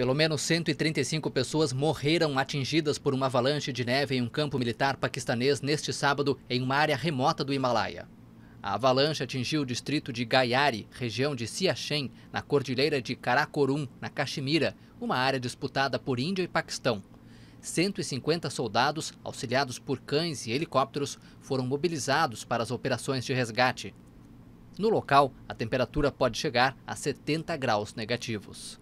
Pelo menos 135 pessoas morreram atingidas por uma avalanche de neve em um campo militar paquistanês neste sábado, em uma área remota do Himalaia. A avalanche atingiu o distrito de Gayari, região de Siachen, na cordilheira de Karakorum, na Caxemira, uma área disputada por Índia e Paquistão. 150 soldados, auxiliados por cães e helicópteros, foram mobilizados para as operações de resgate. No local, a temperatura pode chegar a 70 graus negativos.